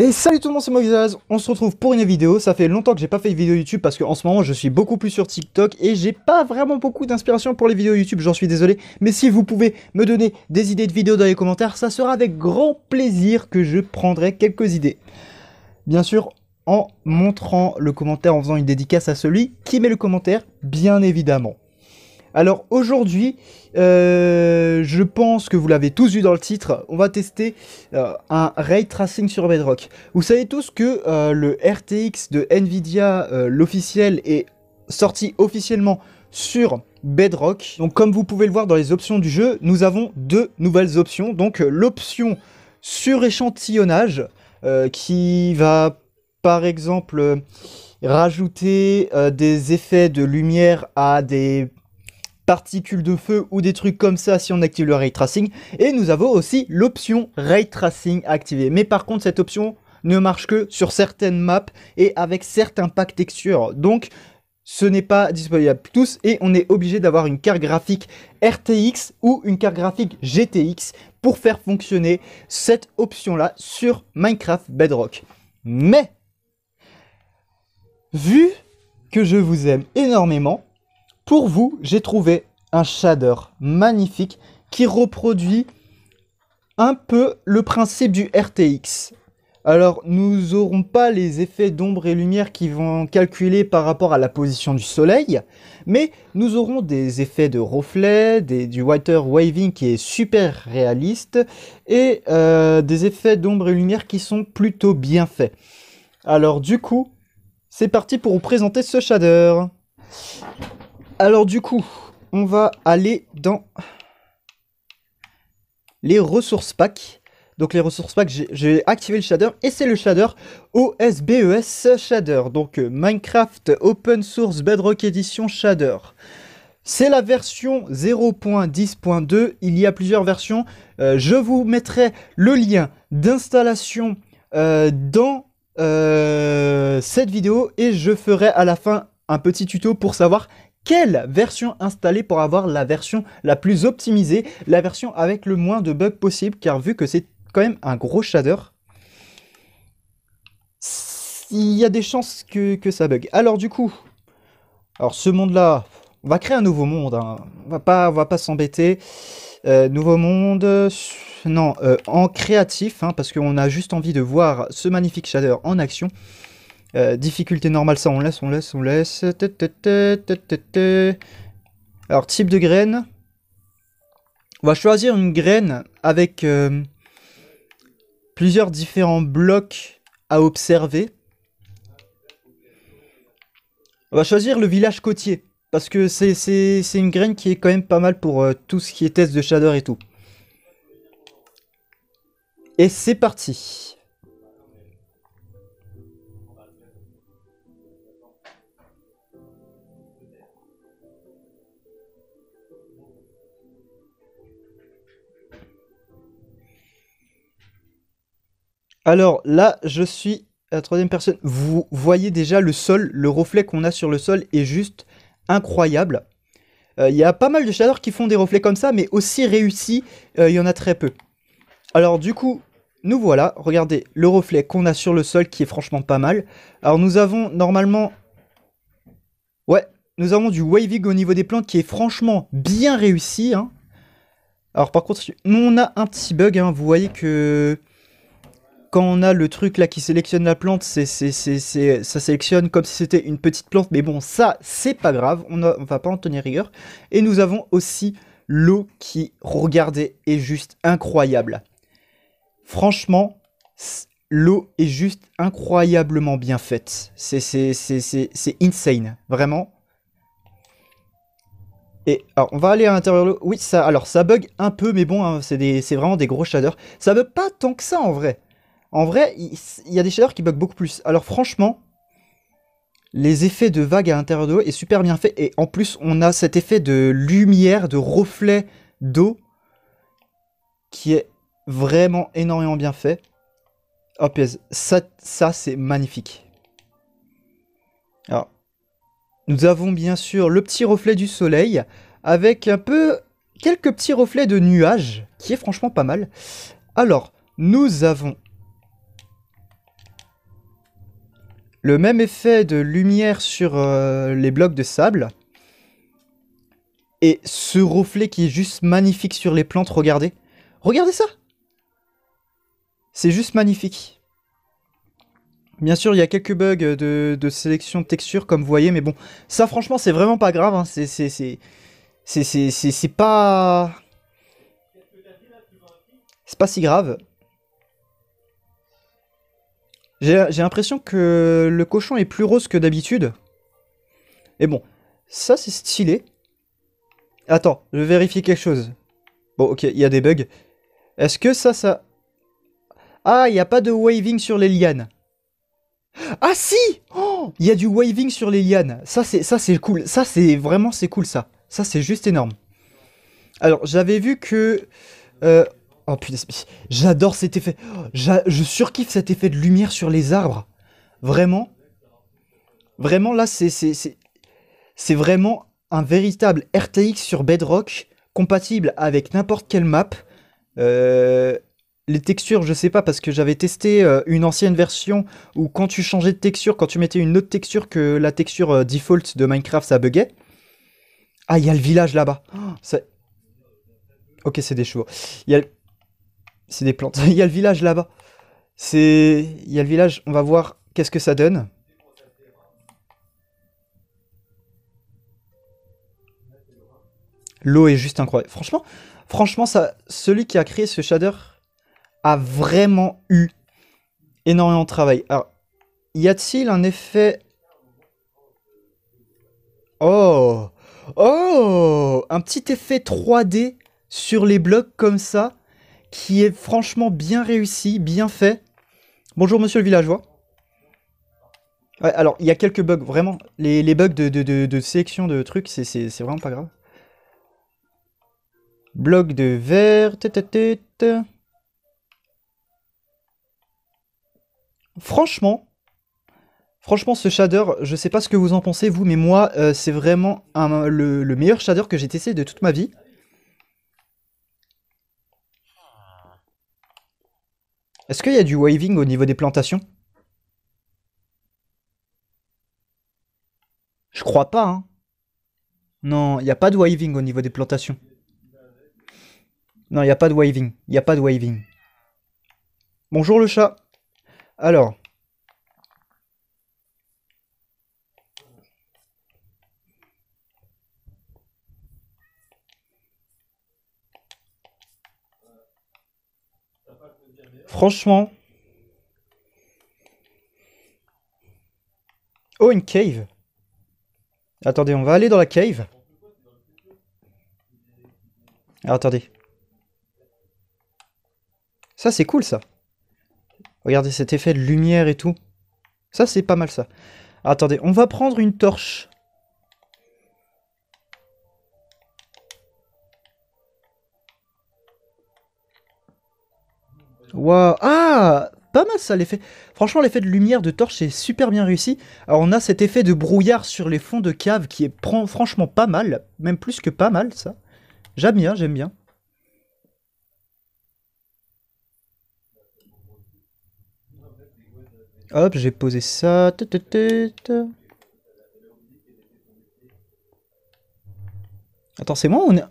Et salut tout le monde, c'est Moxaz, on se retrouve pour une vidéo, ça fait longtemps que j'ai pas fait de vidéo YouTube parce qu'en ce moment je suis beaucoup plus sur TikTok et j'ai pas vraiment beaucoup d'inspiration pour les vidéos YouTube, j'en suis désolé, mais si vous pouvez me donner des idées de vidéos dans les commentaires, ça sera avec grand plaisir que je prendrai quelques idées. Bien sûr, en montrant le commentaire, en faisant une dédicace à celui qui met le commentaire, bien évidemment. Alors aujourd'hui, euh, je pense que vous l'avez tous vu dans le titre, on va tester euh, un ray tracing sur Bedrock. Vous savez tous que euh, le RTX de Nvidia, l'officiel, est sorti officiellement sur Bedrock. Donc comme vous pouvez le voir dans les options du jeu, nous avons deux nouvelles options. Donc l'option sur échantillonnage qui va par exemple rajouter des effets de lumière à des particules de feu ou des trucs comme ça si on active le ray tracing. Et nous avons aussi l'option ray tracing activée. Mais par contre, cette option ne marche que sur certaines maps et avec certains packs textures. Donc, ce n'est pas disponible tous et on est obligé d'avoir une carte graphique RTX ou une carte graphique GTX pour faire fonctionner cette option-là sur Minecraft Bedrock. Mais, vu que je vous aime énormément, pour vous, j'ai trouvé un shader magnifique qui reproduit un peu le principe du RTX. Alors, nous n'aurons pas les effets d'ombre et lumière qui vont calculer par rapport à la position du soleil, mais nous aurons des effets de reflets, du water waving qui est super réaliste, et euh, des effets d'ombre et lumière qui sont plutôt bien faits. Alors du coup, c'est parti pour vous présenter ce shader. Alors du coup, on va aller dans les ressources packs. Donc les ressources packs, j'ai activé le shader et c'est le shader OSBES e shader. Donc euh, Minecraft Open Source Bedrock Edition shader. C'est la version 0.10.2, il y a plusieurs versions. Euh, je vous mettrai le lien d'installation euh, dans cette vidéo et je ferai à la fin un petit tuto pour savoir quelle version installer pour avoir la version la plus optimisée, la version avec le moins de bugs possible, car vu que c'est quand même un gros shader, il y a des chances que, ça bug. Alors du coup, alors ce monde-là, on va créer un nouveau monde, hein. on va pas, va pas s'embêter. Euh, nouveau monde, non, euh, en créatif, hein, parce qu'on a juste envie de voir ce magnifique shader en action. Euh, difficulté normale, ça on laisse, on laisse, on laisse. Alors, type de graine. On va choisir une graine avec euh, plusieurs différents blocs à observer. On va choisir le village côtier. Parce que c'est une graine qui est quand même pas mal pour euh, tout ce qui est test de shader et tout. Et c'est parti. Alors là, je suis la troisième personne. Vous voyez déjà le sol, le reflet qu'on a sur le sol est juste incroyable. Euh, il y a pas mal de chaleurs qui font des reflets comme ça, mais aussi réussis, euh, il y en a très peu. Alors du coup, nous voilà, regardez le reflet qu'on a sur le sol qui est franchement pas mal. Alors nous avons normalement... Ouais, nous avons du waving au niveau des plantes qui est franchement bien réussi. Hein. Alors par contre, nous on a un petit bug, hein. vous voyez que quand on a le truc là qui sélectionne la plante, ça sélectionne comme si c'était une petite plante. Mais bon, ça, c'est pas grave, on ne va pas en tenir rigueur. Et nous avons aussi l'eau qui, regardez, est juste incroyable. Franchement, l'eau est juste incroyablement bien faite. C'est, insane, vraiment. Et alors, on va aller à l'intérieur de l'eau. Oui, ça, alors ça bug un peu, mais bon, hein, c'est, c'est vraiment des gros shaders. Ça bug pas tant que ça en vrai. En vrai, il, y a des chaleurs qui bug beaucoup plus. Alors franchement, les effets de vague à l'intérieur de l'eau est super bien fait. Et en plus, on a cet effet de lumière, de reflet d'eau qui est vraiment énormément bien fait. Oh, ça, ça c'est magnifique. Alors, nous avons bien sûr le petit reflet du soleil avec un peu quelques petits reflets de nuages qui est franchement pas mal. Alors, nous avons le même effet de lumière sur euh, les blocs de sable. Et ce reflet qui est juste magnifique sur les plantes, regardez. Regardez ça C'est juste magnifique. Bien sûr, il y a quelques bugs de, sélection de texture, comme vous voyez, mais bon, ça franchement, c'est vraiment pas grave. Hein. c'est pas... C'est pas si grave. J'ai l'impression que le cochon est plus rose que d'habitude. Et bon, ça c'est stylé. Attends, je vérifier quelque chose. Bon, ok, il y a des bugs. Est-ce que ça, ça... Ah, il n'y a pas de waving sur les lianes. Ah si oh Il y a du waving sur les lianes. Ça c'est ça c'est cool. Ça c'est vraiment c'est cool ça. Ça c'est juste énorme. Alors j'avais vu que euh, Oh putain, j'adore cet effet. Je surkiffe cet effet de lumière sur les arbres. Vraiment. Vraiment, là, c'est vraiment un véritable RTX sur Bedrock, compatible avec n'importe quelle map. Euh, les textures, je sais pas, parce que j'avais testé euh, une ancienne version où quand tu changeais de texture, quand tu mettais une autre texture que la texture euh, default de Minecraft, ça buguait. Ah, il y a le village là-bas. Oh, ok, c'est des chevaux. Il y a c'est des plantes. Il y a le village là-bas. C'est... Il y a le village, on va voir qu'est-ce que ça donne. L'eau est juste incroyable. Franchement, franchement ça, celui qui a créé ce shader a vraiment eu énormément de travail. Alors, y a-t-il un effet... Oh Oh Un petit effet 3D sur les blocs comme ça qui est franchement bien réussi, bien fait. Bonjour monsieur le villageois. Ouais, alors, il y a quelques bugs, vraiment. Les, bugs de, sélection de trucs, c'est vraiment pas grave. Bloc de verre. Franchement, franchement, ce shader, je sais pas ce que vous en pensez, vous, mais moi, euh, c'est vraiment le, le meilleur shader que j'ai testé de toute ma vie. Est-ce qu'il y a du waving au niveau des plantations Je crois pas, hein. Non, il n'y a pas de waving au niveau des plantations. Non, il n'y a pas de waving. Il n'y a pas de waving. Bonjour le chat. Alors, Franchement. Oh, une cave. Attendez, on va aller dans la cave. Ah, attendez. Ça, c'est cool, ça. Regardez cet effet de lumière et tout. Ça, c'est pas mal, ça. attendez, on va prendre une torche. Waouh Ah Pas mal ça l'effet. Franchement l'effet de lumière de torche est super bien réussi. Alors on a cet effet de brouillard sur les fonds de cave qui est franchement pas mal, même plus que pas mal ça. J'aime bien, j'aime bien. Hop, j'ai posé ça. Attends, c'est moi on a...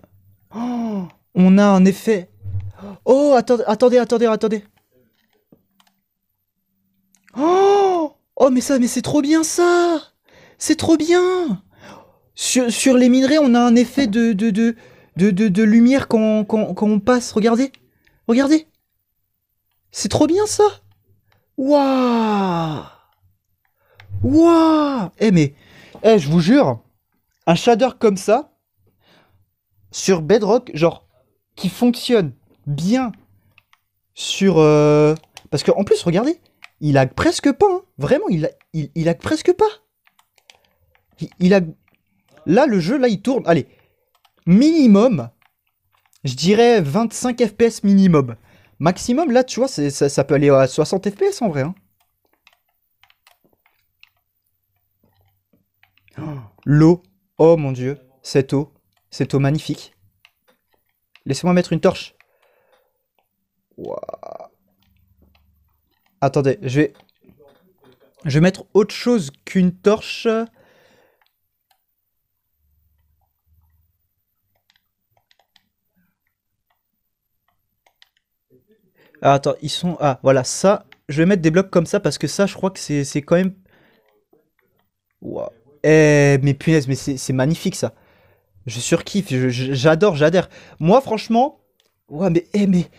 Oh, on a un effet... Oh, attendez, attendez, attendez, attendez. Oh Oh, mais ça, mais c'est trop bien ça C'est trop bien sur, les minerais, on a un effet de, de, de, de, lumière quand, on passe. Regardez Regardez C'est trop bien ça Waouh Waouh Eh mais, eh, je vous jure, un shader comme ça, sur Bedrock, genre, qui fonctionne bien sur... Euh, parce Parce qu'en plus, regardez, il a presque pas. Hein. Vraiment, il, il, lag presque pas. Il, a... Là, le jeu, là, il tourne. Allez, minimum, je dirais 25 FPS minimum. Maximum, là, tu vois, ça, ça, peut aller à 60 FPS en vrai. Hein. L'eau. Oh mon dieu, cette eau. Cette eau magnifique. Laissez-moi mettre une torche. Attendez, je vais... Je vais mettre autre chose qu'une torche. Ah, attends, ils sont... Ah, voilà, ça... Je vais mettre des blocs comme ça parce que ça, je crois que c'est quand même... Eh, mais punaise, mais c'est magnifique, ça. Je surkiffe, j'adore, j'adhère. Moi, franchement... Ouais, mais... Eh, mais...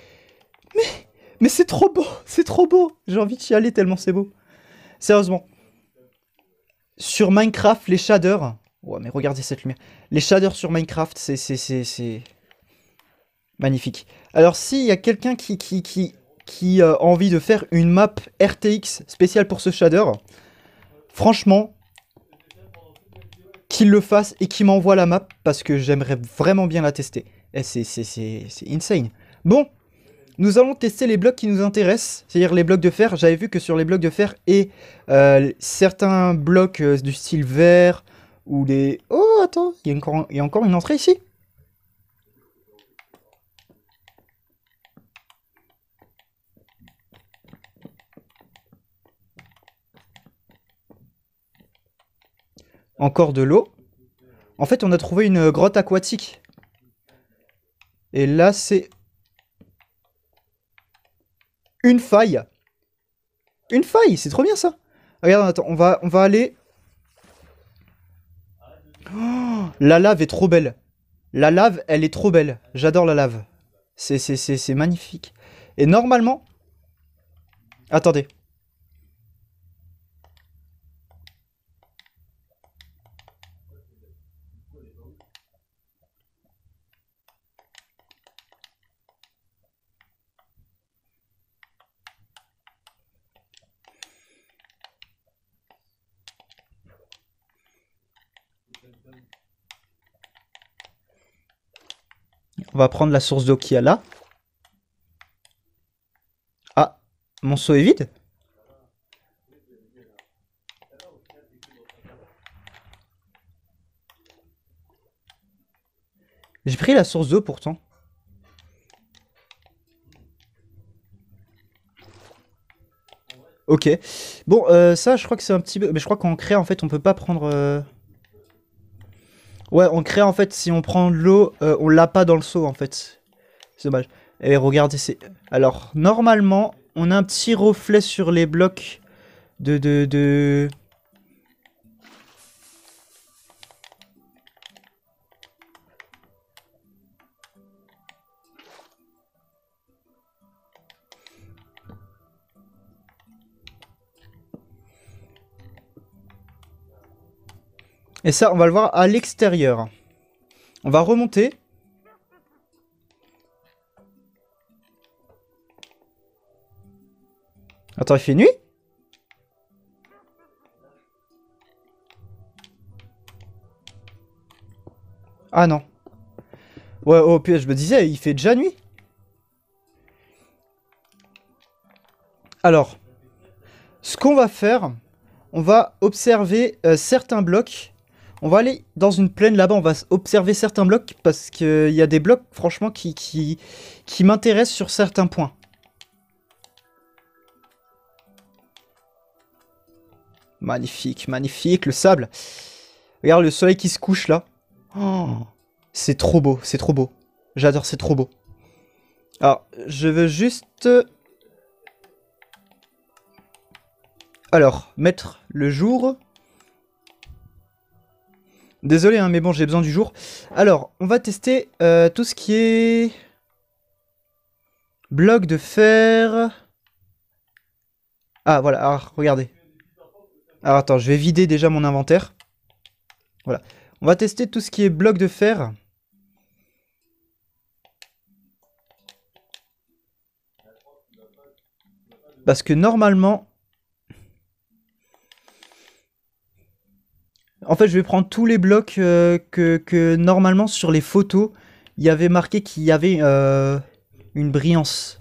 Mais, c'est trop beau, c'est trop beau. J'ai envie d'y aller tellement c'est beau. Sérieusement. Sur Minecraft, les shaders. Ouais, mais regardez cette lumière. Les shaders sur Minecraft, c'est. magnifique. Alors, s'il y a quelqu'un qui, qui, qui, qui euh, a envie de faire une map RTX spéciale pour ce shader, franchement, qu'il le fasse et qu'il m'envoie la map parce que j'aimerais vraiment bien la tester. C'est insane. Bon, nous allons tester les blocs qui nous intéressent, c'est-à-dire les blocs de fer. J'avais vu que sur les blocs de fer et euh, certains blocs euh, du style vert ou les... Oh, attends, il y a encore une entrée ici Encore de l'eau. En fait, on a trouvé une grotte aquatique. Et là, c'est une faille. Une faille, c'est trop bien ça. Regarde, attends, on va, on va aller... Oh, la lave est trop belle. La lave, elle est trop belle. J'adore la lave. C'est magnifique. Et normalement... Attendez. On va prendre la source d'eau qu'il y a là. Ah, mon seau est vide J'ai pris la source d'eau pourtant. Ok. Bon, euh, ça, je crois que c'est un petit... peu... Mais je crois qu'en crée en fait, on peut pas prendre... Euh, Ouais, on crée en fait, si on prend l'eau, euh, on l'a pas dans le seau en fait. C'est dommage. Et regardez, c'est. Alors, normalement, on a un petit reflet sur les blocs de. de, de... Et ça, on va le voir à l'extérieur. On va remonter. Attends, il fait nuit Ah non. Ouais, oh, puis je me disais, il fait déjà nuit Alors, ce qu'on va faire, on va observer euh, certains blocs on va aller dans une plaine là-bas, on va observer certains blocs, parce qu'il y a des blocs, franchement, qui, qui, qui m'intéressent sur certains points. Magnifique, magnifique, le sable. Regarde le soleil qui se couche là. Oh, c'est trop beau, c'est trop beau. J'adore, c'est trop beau. Alors, je veux juste... Euh, alors, mettre le jour. Désolé, hein, mais bon, j'ai besoin du jour. Alors, on va tester euh, tout ce qui est... Bloc de fer... Ah, voilà, alors, ah, regardez. Alors, ah, attends, je vais vider déjà mon inventaire. Voilà. On va tester tout ce qui est bloc de fer. Parce que normalement, En fait, je vais prendre tous les blocs euh, que, normalement sur les photos, il y avait marqué qu'il y avait euh, une brillance.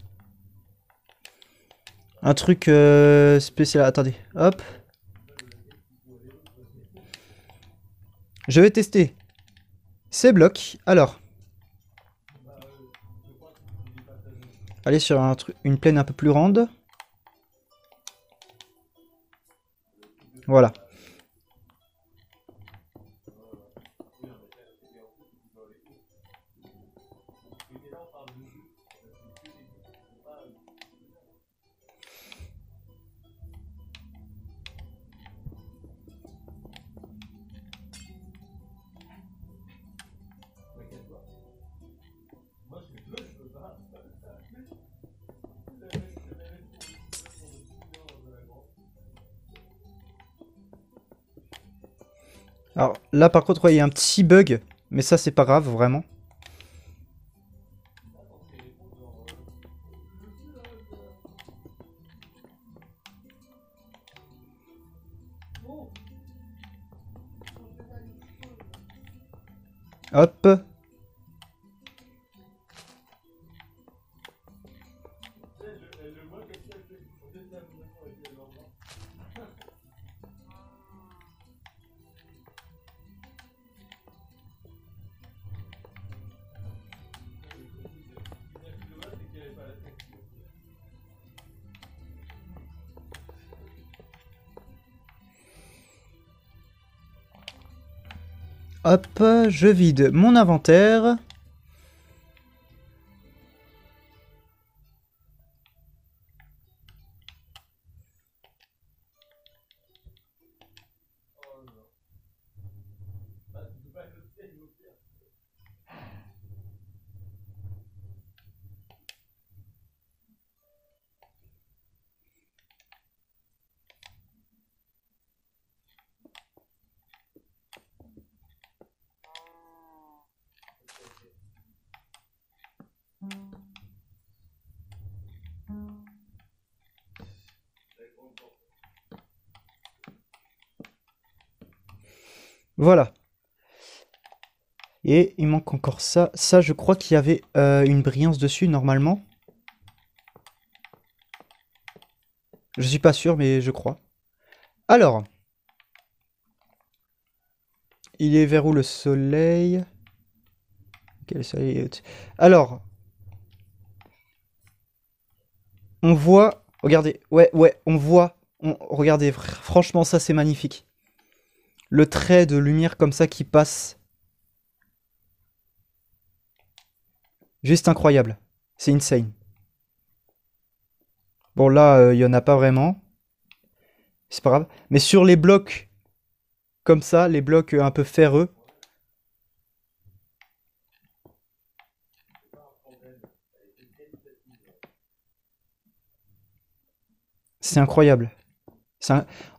Un truc euh, spécial. Attendez, hop. Je vais tester ces blocs. Alors. Allez sur un une plaine un peu plus grande. Voilà. Alors là par contre, il y a un petit bug, mais ça c'est pas grave vraiment. Hop Hop, je vide mon inventaire. Voilà. Et il manque encore ça. Ça, je crois qu'il y avait euh, une brillance dessus, normalement. Je suis pas sûr, mais je crois. Alors. Il est vers où le soleil Quel soleil est... Alors. On voit... Regardez. Ouais, ouais, on voit. On... Regardez, franchement, ça, c'est magnifique le trait de lumière comme ça qui passe. Juste incroyable. C'est insane. Bon là, euh, il n'y en a pas vraiment. C'est pas grave. Mais sur les blocs comme ça, les blocs euh, un peu ferreux. C'est incroyable.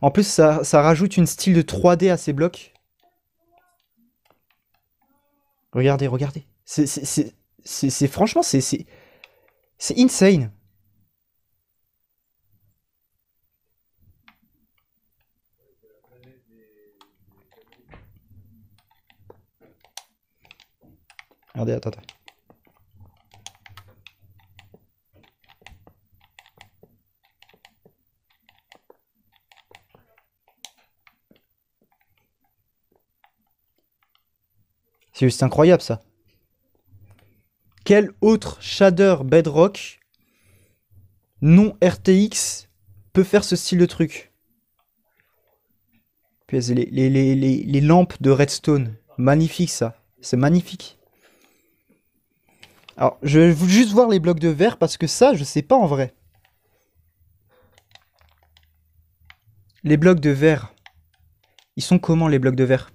En plus, ça, rajoute une style de 3D à ces blocs. Regardez, regardez. C'est franchement, c'est insane. Regardez, attends, attends. C'est juste incroyable ça. Quel autre shader bedrock non RTX peut faire ce style de truc les, les, lampes de redstone, magnifique ça, c'est magnifique. Alors, je vais juste voir les blocs de verre parce que ça, je sais pas en vrai. Les blocs de verre, ils sont comment les blocs de verre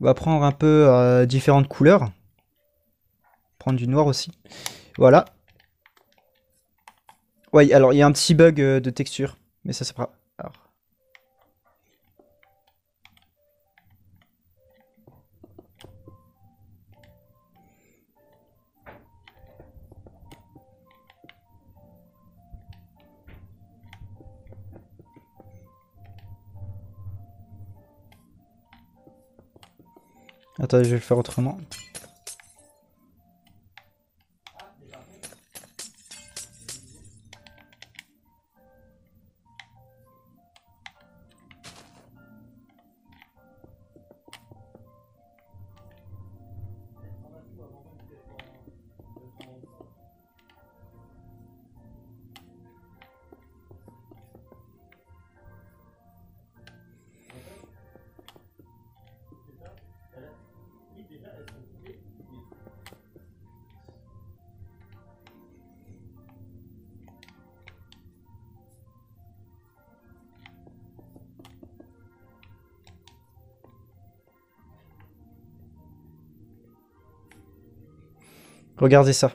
on va prendre un peu euh, différentes couleurs. Prendre du noir aussi. Voilà. Oui, alors il y a un petit bug euh, de texture, mais ça c'est pas Attends, je vais le faire autrement. Regardez ça.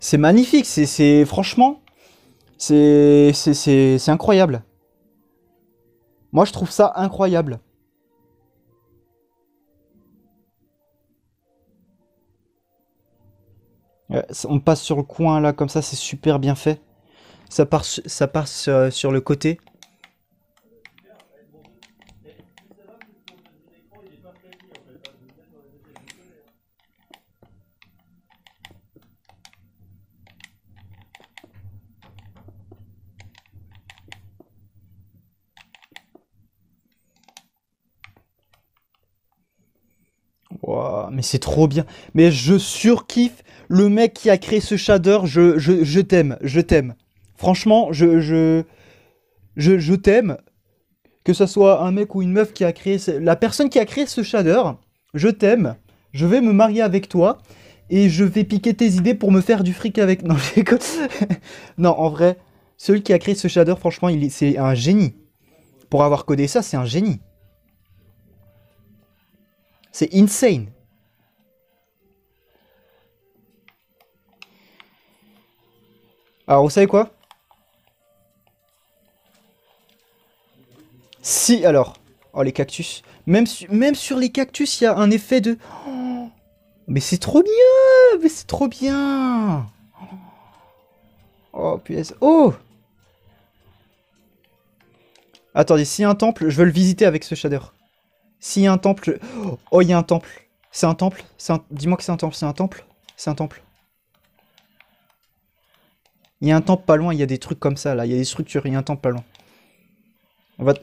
C'est magnifique, c'est franchement, c'est incroyable. Moi je trouve ça incroyable. Euh, on passe sur le coin là, comme ça, c'est super bien fait. Ça passe sur le côté. mais c'est trop bien. Mais je surkiffe le mec qui a créé ce shader. Je, je, t'aime, je t'aime. Franchement, je, je, je, t'aime. Que ça soit un mec ou une meuf qui a créé. La personne qui a créé ce shader, je t'aime. Je vais me marier avec toi. Et je vais piquer tes idées pour me faire du fric avec. Non, non en vrai, celui qui a créé ce shader, franchement, c'est un génie. Pour avoir codé ça, c'est un génie. C'est insane. Alors, vous savez quoi Si, alors. Oh, les cactus. Même, même sur les cactus, il y a un effet de... Oh, mais c'est trop bien Mais c'est trop bien Oh, punaise. Oh Attendez, s'il y a un temple, je veux le visiter avec ce shader. S'il y a un temple... Oh, il y a un temple. C'est un temple. Dis-moi que c'est un temple. C'est un temple. C'est un temple. Il y a un temple pas loin. Il y a des trucs comme ça, là. Il y a des structures. Il y a un temple pas loin. On va...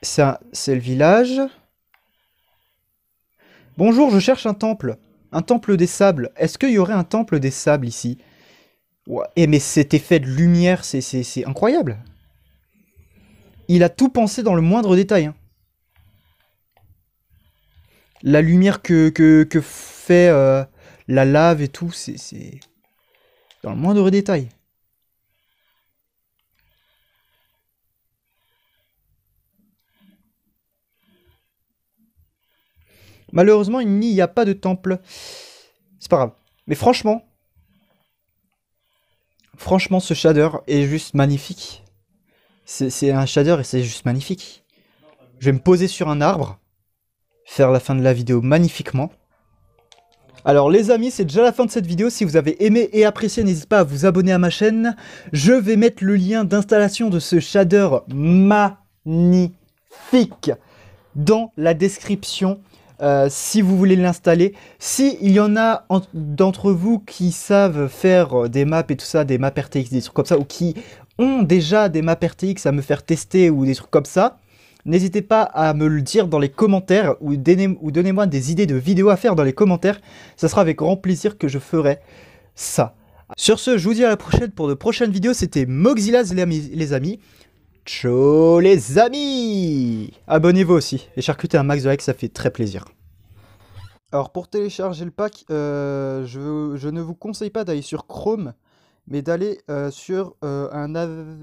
Ça, c'est le village. Bonjour, je cherche un temple. Un temple des sables. Est-ce qu'il y aurait un temple des sables ici ouais. Eh mais cet effet de lumière, c'est incroyable il a tout pensé dans le moindre détail. Hein. La lumière que, que, fait euh, la lave et tout, c'est dans le moindre détail. Malheureusement, il n'y a pas de temple. C'est pas grave. Mais franchement, franchement, ce shader est juste magnifique. C'est un shader et c'est juste magnifique. Je vais me poser sur un arbre, faire la fin de la vidéo magnifiquement. Alors les amis, c'est déjà la fin de cette vidéo. Si vous avez aimé et apprécié, n'hésitez pas à vous abonner à ma chaîne. Je vais mettre le lien d'installation de ce shader magnifique dans la description euh, si vous voulez l'installer. S'il y en a d'entre vous qui savent faire des maps et tout ça, des maps RTX, des trucs comme ça, ou qui ont déjà des maps RTX à me faire tester ou des trucs comme ça, n'hésitez pas à me le dire dans les commentaires ou, donnez-moi des idées de vidéos à faire dans les commentaires. Ça sera avec grand plaisir que je ferai ça. Sur ce, je vous dis à la prochaine pour de prochaines vidéos. C'était Moxilas les amis. Ciao les amis Abonnez-vous aussi et charcutez un max de likes, ça fait très plaisir. Alors pour télécharger le pack, euh, je, ne vous conseille pas d'aller sur Chrome, mais d'aller sur un,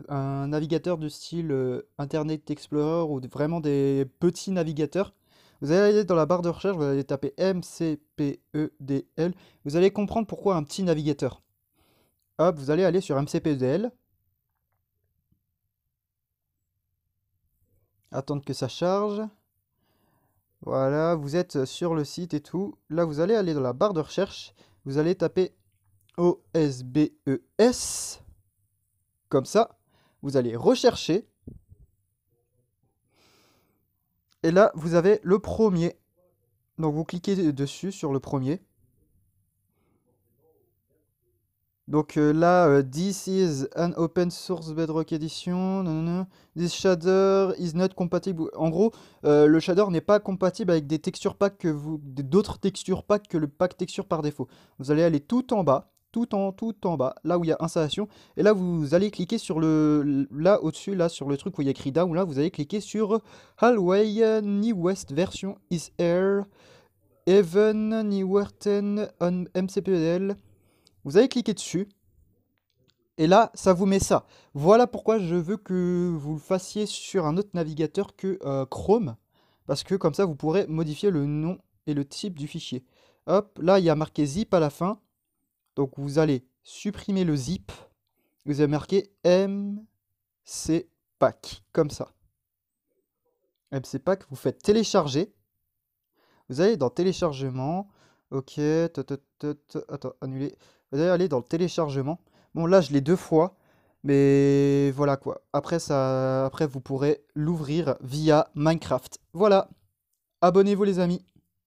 un, navigateur de style Internet Explorer ou vraiment des petits navigateurs. Vous allez aller dans la barre de recherche, vous allez taper MCPEDL, vous allez comprendre pourquoi un petit navigateur. Hop, vous allez aller sur MCPEDL. Attendre que ça charge. Voilà, vous êtes sur le site et tout. Là, vous allez aller dans la barre de recherche, vous allez taper osbes comme ça, vous allez rechercher. Et là, vous avez le premier. Donc vous cliquez dessus sur le premier. Donc euh, là, euh, this is an open source Bedrock Edition. This shader is not compatible. En gros, euh, le shader n'est pas compatible avec des textures packs que vous, d'autres textures packs que le pack texture par défaut. Vous allez aller tout en bas tout en, tout en bas, là où il y a installation. Et là, vous allez cliquer sur le, là au-dessus, là sur le truc où il y a écrit down, là vous allez cliquer sur Hallway west version is air, even Newerten on MCPL. E vous allez cliquer dessus. Et là, ça vous met ça. Voilà pourquoi je veux que vous le fassiez sur un autre navigateur que euh, Chrome. Parce que comme ça, vous pourrez modifier le nom et le type du fichier. Hop, là, il y a marqué zip à la fin. Donc vous allez supprimer le zip, vous allez marquer MCpack comme ça. MCpack vous faites télécharger. Vous allez dans téléchargement. Ok, attends, annuler. Vous allez aller dans le téléchargement. Bon, là, je l'ai deux fois. Mais voilà quoi. Après, ça... Après vous pourrez l'ouvrir via Minecraft. Voilà. Abonnez-vous les amis.